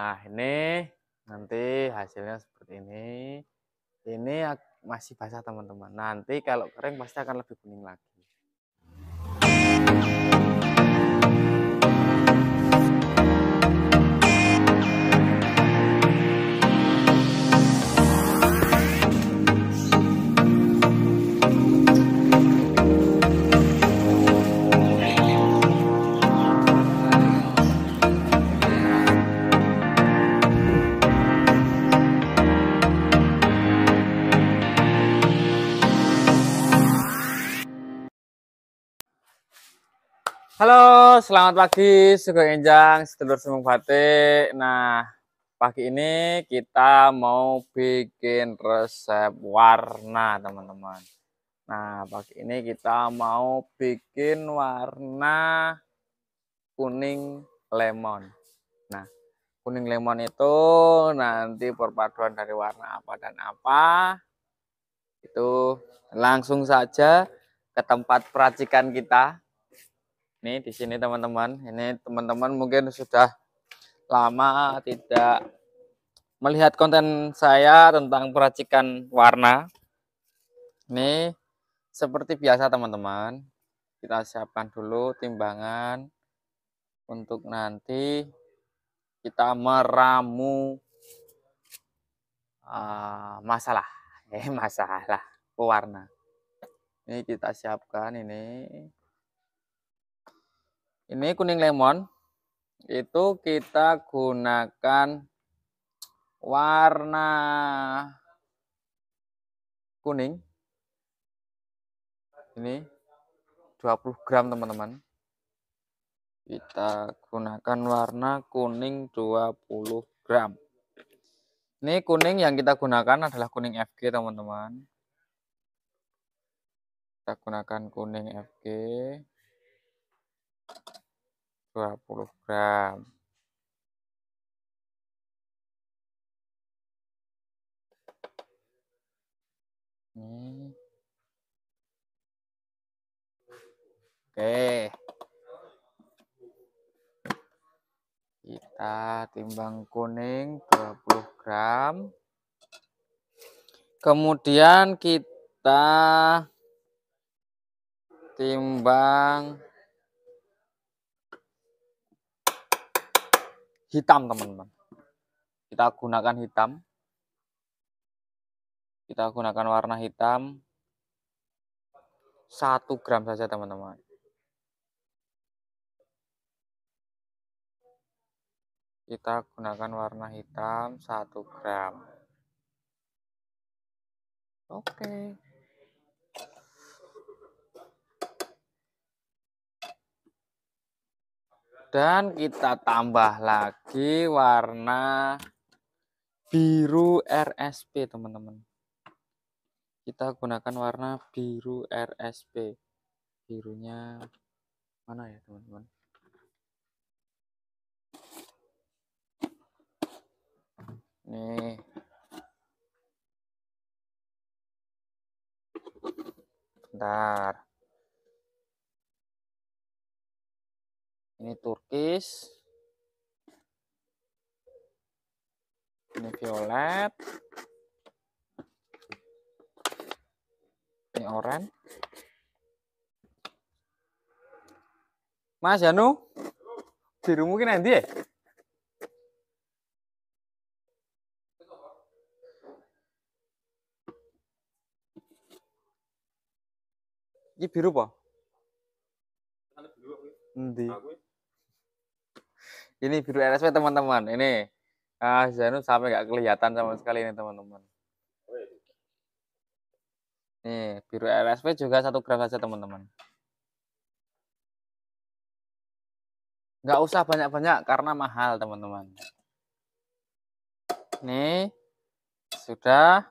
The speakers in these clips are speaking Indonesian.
Nah, ini nanti hasilnya seperti ini. Ini masih basah teman-teman. Nanti kalau kering pasti akan lebih kuning lagi. Halo, selamat pagi Sugeng Enjang, sedulur Sumung Batik. Nah, pagi ini kita mau bikin resep warna, teman-teman. Nah, pagi ini kita mau bikin warna kuning lemon. Nah, kuning lemon itu nanti perpaduan dari warna apa dan apa. Itu langsung saja ke tempat peracikan kita ini di sini teman-teman, ini teman-teman mungkin sudah lama tidak melihat konten saya tentang peracikan warna. Ini seperti biasa teman-teman, kita siapkan dulu timbangan untuk nanti kita meramu uh, masalah, eh masalah pewarna. Ini kita siapkan ini ini kuning lemon itu kita gunakan warna kuning ini 20 gram teman-teman kita gunakan warna kuning 20 gram ini kuning yang kita gunakan adalah kuning FG teman-teman kita gunakan kuning FG 20 gram. Oke. Kita timbang kuning 20 gram. Kemudian kita timbang hitam teman-teman kita gunakan hitam kita gunakan warna hitam satu gram saja teman-teman kita gunakan warna hitam satu gram oke okay. dan kita tambah lagi warna biru RSP teman-teman kita gunakan warna biru RSP birunya mana ya teman-teman nih bentar ini turkis ini violet ini oranye Mas Janu biru mungkin nanti ya eh? ini biru apa? Nanti ini biru RSP teman-teman ini ah Zainul sampai nggak kelihatan sama sekali ini teman-teman nih biru RSP juga satu gram saja teman-teman nggak usah banyak-banyak karena mahal teman-teman nih sudah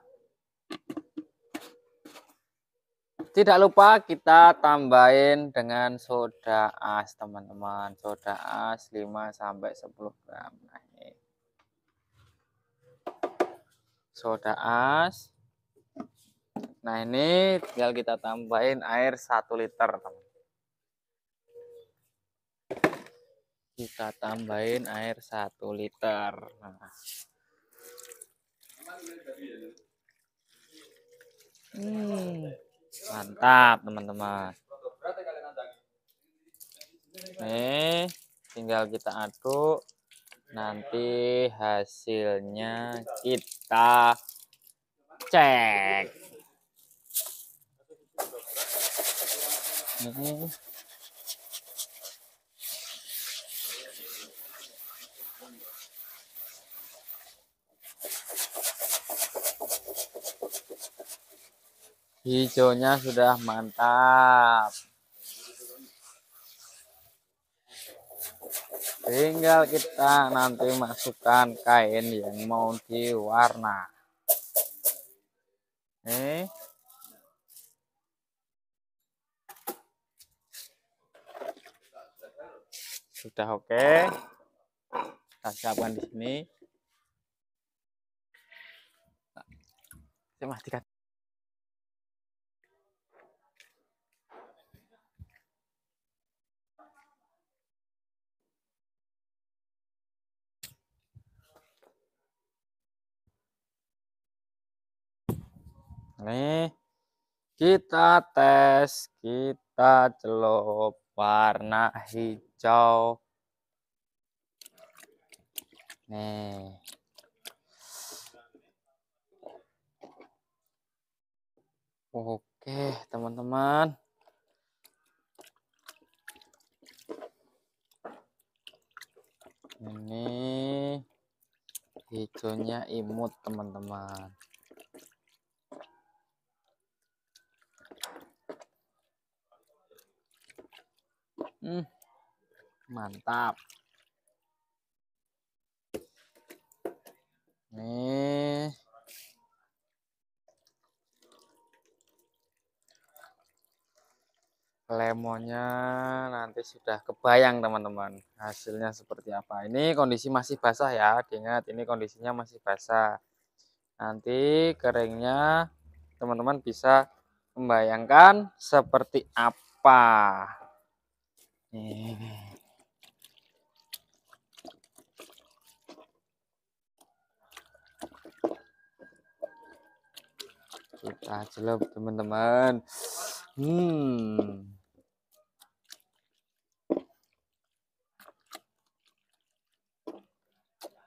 tidak lupa kita tambahin dengan soda as, teman-teman. Soda as 5 sampai 10 gram. Nah, ini. Soda as. Nah, ini tinggal kita tambahin air 1 liter, teman. Kita tambahin air 1 liter. Nah. Hmm mantap teman-teman nih tinggal kita aduk nanti hasilnya kita cek ini Hijaunya sudah mantap. Tinggal kita nanti masukkan kain yang mau diwarna. Eh. Sudah oke. Okay. Kita siapkan di sini. Matikan. Nih, kita tes, kita celup warna hijau. Nih. Oke, teman-teman. Ini hijaunya imut, teman-teman. Mantap. Nih. lemonnya nanti sudah kebayang teman-teman hasilnya seperti apa ini kondisi masih basah ya ingat ini kondisinya masih basah nanti keringnya teman-teman bisa membayangkan seperti apa kita celup teman-teman hmm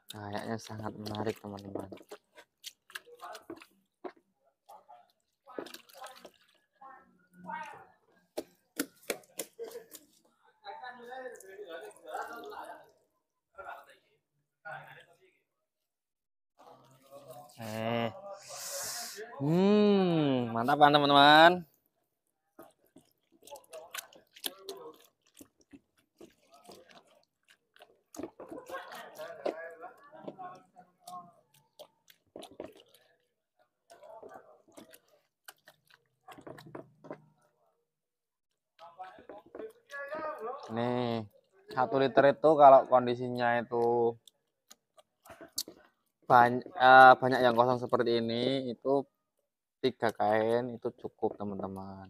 kayaknya sangat menarik teman-teman Hmm, mantap kan teman-teman? Nih, satu liter itu kalau kondisinya itu banyak, eh, banyak yang kosong seperti ini itu Tiga kain itu cukup teman-teman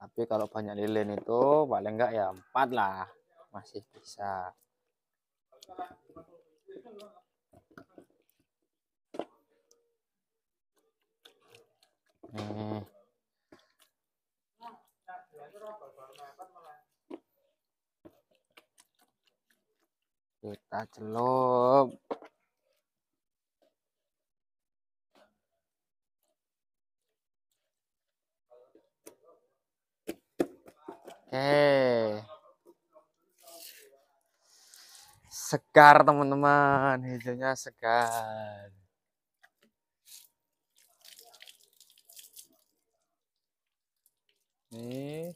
tapi kalau banyak lilin itu paling enggak ya empat lah masih bisa nih kita celup segar teman-teman hijaunya segar nih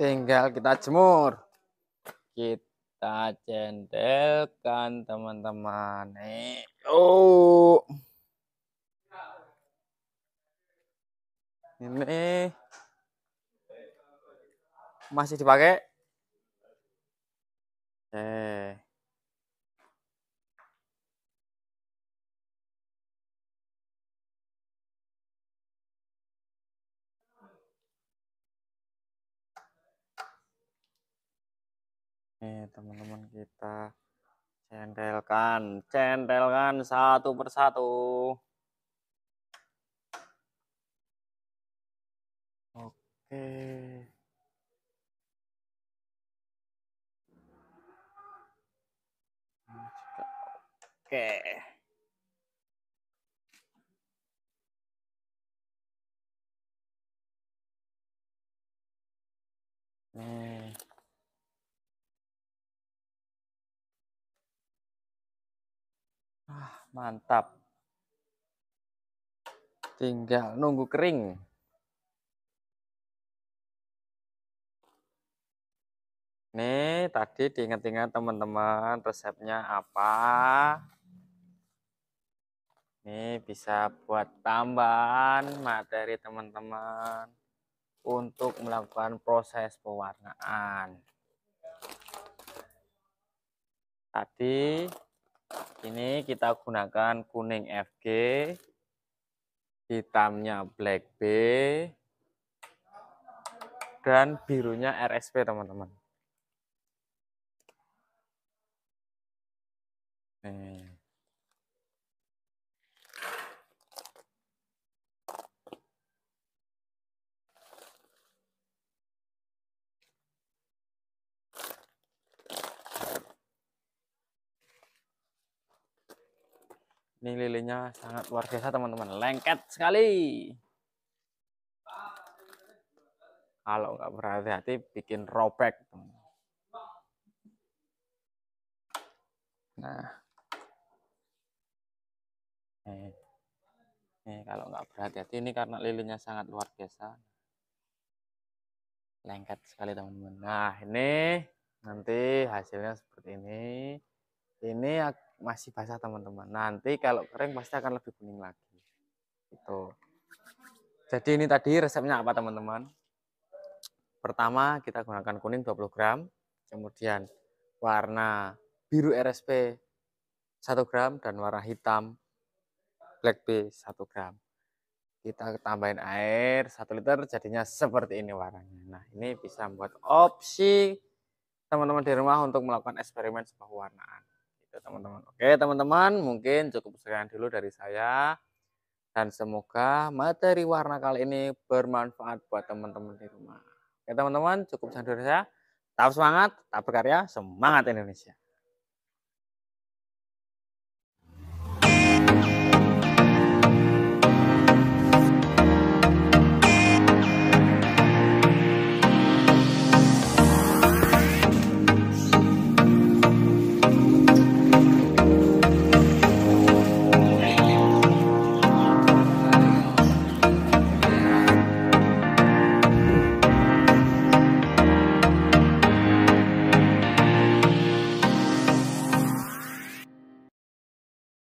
tinggal kita jemur kita centelkan teman-teman nih oh ini masih dipakai eh. eh teman-teman kita centelkan, centelkan satu persatu. Hmm. Oke. Hmm. Ah, mantap. Tinggal nunggu kering. Nih, tadi diingat-ingat teman-teman resepnya apa? Ini bisa buat tambahan materi teman-teman untuk melakukan proses pewarnaan. Tadi ini kita gunakan kuning FG, hitamnya black B, dan birunya RSP teman-teman. Ini lilinnya sangat luar biasa teman-teman. Lengket sekali. Kalau nggak berhati-hati bikin robek. Nah. ini eh. eh, kalau nggak berhati-hati ini karena lilinnya sangat luar biasa. Lengket sekali teman-teman. Nah ini nanti hasilnya seperti ini. Ini masih basah teman-teman. Nanti kalau kering pasti akan lebih kuning lagi. Itu. Jadi ini tadi resepnya apa teman-teman? Pertama kita gunakan kuning 20 gram, kemudian warna biru RSP 1 gram dan warna hitam black B 1 gram. Kita tambahin air 1 liter jadinya seperti ini warnanya. Nah, ini bisa membuat opsi teman-teman di rumah untuk melakukan eksperimen sebuah warnaan gitu teman-teman oke teman-teman mungkin cukup sekian dulu dari saya dan semoga materi warna kali ini bermanfaat buat teman-teman di rumah oke teman-teman cukup sekian dari saya tetap semangat tetap berkarya semangat Indonesia